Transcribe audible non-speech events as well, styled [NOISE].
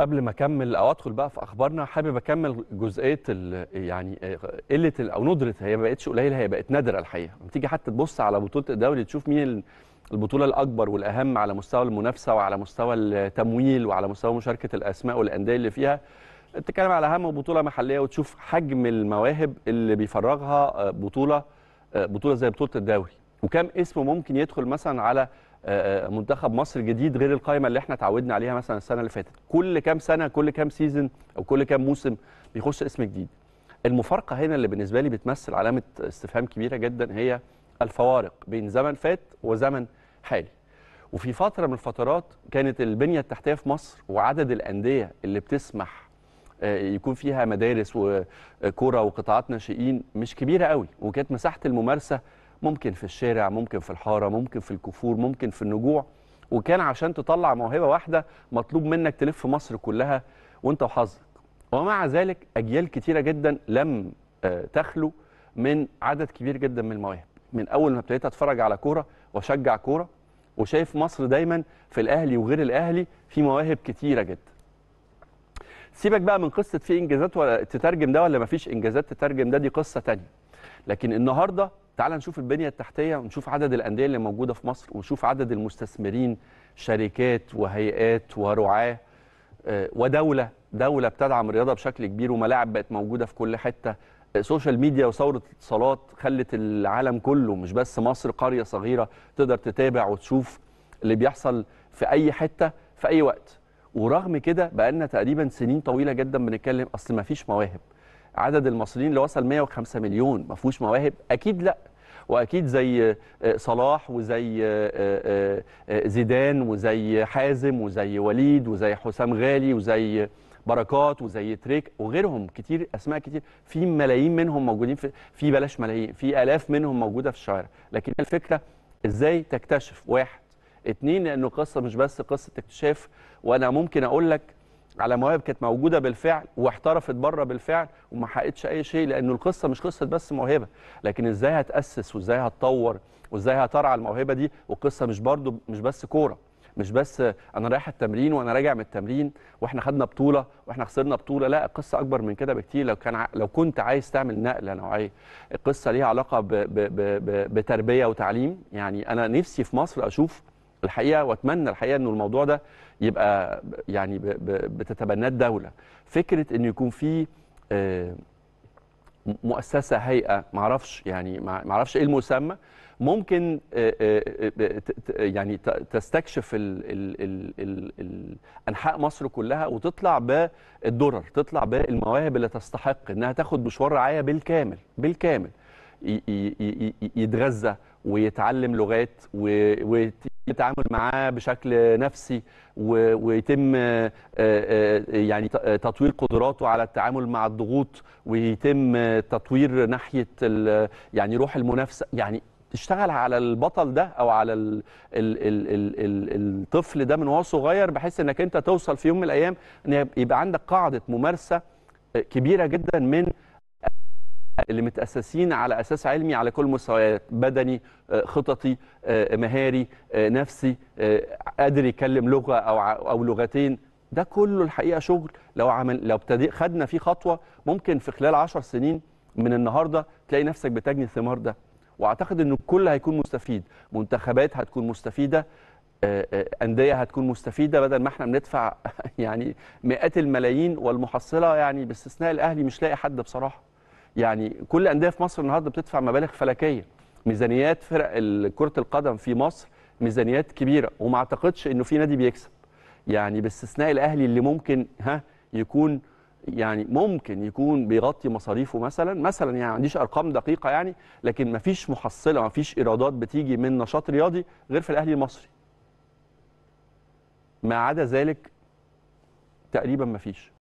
قبل ما اكمل او ادخل بقى في اخبارنا حابب اكمل جزئيه يعني آه، قله او ندره هي ما بقتش قليله هي بقت نادره الحقيقه لما تيجي حتى تبص على بطوله الدوري تشوف مين البطوله الاكبر والاهم على مستوى المنافسه وعلى مستوى التمويل وعلى مستوى مشاركه الاسماء والانديه اللي فيها تتكلم على اهم بطوله محليه وتشوف حجم المواهب اللي بيفرغها آه، بطوله آه، بطوله زي بطوله الدوري وكم اسم ممكن يدخل مثلا على آه، آه، منتخب مصر الجديد غير القائمه اللي احنا اتعودنا عليها مثلا السنه اللي فاتت كل كام سنه كل كام سيزون او كل كام موسم بيخش اسم جديد المفارقه هنا اللي بالنسبه لي بتمثل علامه استفهام كبيره جدا هي الفوارق بين زمن فات وزمن حالي وفي فتره من الفترات كانت البنيه التحتيه في مصر وعدد الانديه اللي بتسمح آه، يكون فيها مدارس وكره وقطاعات ناشئين مش كبيره قوي وكانت مساحه الممارسه ممكن في الشارع ممكن في الحاره ممكن في الكفور ممكن في النجوع وكان عشان تطلع موهبه واحده مطلوب منك تلف مصر كلها وانت وحظك ومع ذلك اجيال كتيره جدا لم آه، تخلو من عدد كبير جدا من المواهب من اول ما ابتديت اتفرج على كوره واشجع كوره وشايف مصر دايما في الاهلي وغير الاهلي في مواهب كتيره جدا سيبك بقى من قصه في انجازات ولا تترجم ده ولا مفيش انجازات تترجم ده دي قصه تانية لكن النهارده تعال نشوف البنيه التحتيه ونشوف عدد الانديه اللي موجوده في مصر ونشوف عدد المستثمرين شركات وهيئات ورعاه آه، ودوله دوله بتدعم الرياضه بشكل كبير وملاعب بقت موجوده في كل حته سوشيال آه، ميديا وثوره الاتصالات خلت العالم كله مش بس مصر قريه صغيره تقدر تتابع وتشوف اللي بيحصل في اي حته في اي وقت ورغم كده بقالنا تقريبا سنين طويله جدا بنتكلم اصل ما فيش مواهب عدد المصريين اللي وصل 105 مليون ما فيهوش مواهب اكيد لا واكيد زي آه، آه، صلاح وزي آه، زيدان وزي حازم وزي وليد وزي حسام غالي وزي بركات وزي تريك وغيرهم كتير اسماء كتير في ملايين منهم موجودين في, في بلاش ملايين في الاف منهم موجوده في الشوارع لكن الفكره ازاي تكتشف واحد اتنين لانه قصه مش بس قصه اكتشاف وانا ممكن اقول لك على مواهب كانت موجوده بالفعل واحترفت بره بالفعل وما حققتش اي شيء لان القصه مش قصه بس موهبه لكن ازاي هتاسس وازاي هتطور وازاي هترعى الموهبه دي والقصه مش برده مش بس كوره مش بس انا رايح التمرين وانا راجع من التمرين واحنا خدنا بطوله واحنا خسرنا بطوله لا القصه اكبر من كده بكتير لو كان لو كنت عايز تعمل نقله نوعيه القصه ليها علاقه بتربيه وتعليم يعني انا نفسي في مصر اشوف الحقيقه واتمنى الحقيقه انه الموضوع ده يبقى يعني بتتبناه الدوله فكره انه يكون في آه، مؤسسه هيئه معرفش يعني معرفش ايه المسمى ممكن آه، آه، يعني تستكشف ال ال ال انحاء مصر كلها وتطلع بالدرر تطلع بالمواهب اللي تستحق انها تاخد مشوار رعايه بالكامل بالكامل يتغذى ويتعلم لغات ويتعامل معاه بشكل نفسي ويتم آه، آه، يعني آه، تطوير قدراته على التعامل مع الضغوط ويتم تطوير ناحيه يعني روح المنافسه يعني تشتغل على البطل ده او على الـ الـ الـ الـ الـ الطفل ده من وهو صغير بحيث انك انت توصل في يوم من الايام ان يبقى عندك قاعده ممارسه كبيره جدا من اللي متأسسين على أساس علمي على كل مستويات بدني آه، خططي آه، مهاري آه، نفسي قادر يكلم لغة أو أو لغتين ده كله الحقيقة شغل لو عمل لو ابتدي خدنا فيه خطوة ممكن في خلال 10 سنين من النهاردة تلاقي نفسك بتجني الثمار ده واعتقد ان الكل هيكون مستفيد منتخبات هتكون مستفيده انديه هتكون مستفيده بدل ما احنا بندفع [LAUGHS] يعني مئات الملايين والمحصله يعني باستثناء الاهلي مش لاقي حد بصراحه يعني كل أندية في مصر النهارده بتدفع مبالغ فلكيه ميزانيات فرق كره القدم في مصر ميزانيات كبيره وما اعتقدش انه في نادي بيكسب يعني باستثناء الاهلي اللي ممكن ها يكون يعني ممكن يكون بيغطي مصاريفه مثلا مثلا يعني ما عنديش ارقام دقيقه يعني لكن ما فيش محصله ما فيش ايرادات بتيجي من نشاط رياضي غير في الاهلي المصري ما عدا ذلك تقريبا ما فيش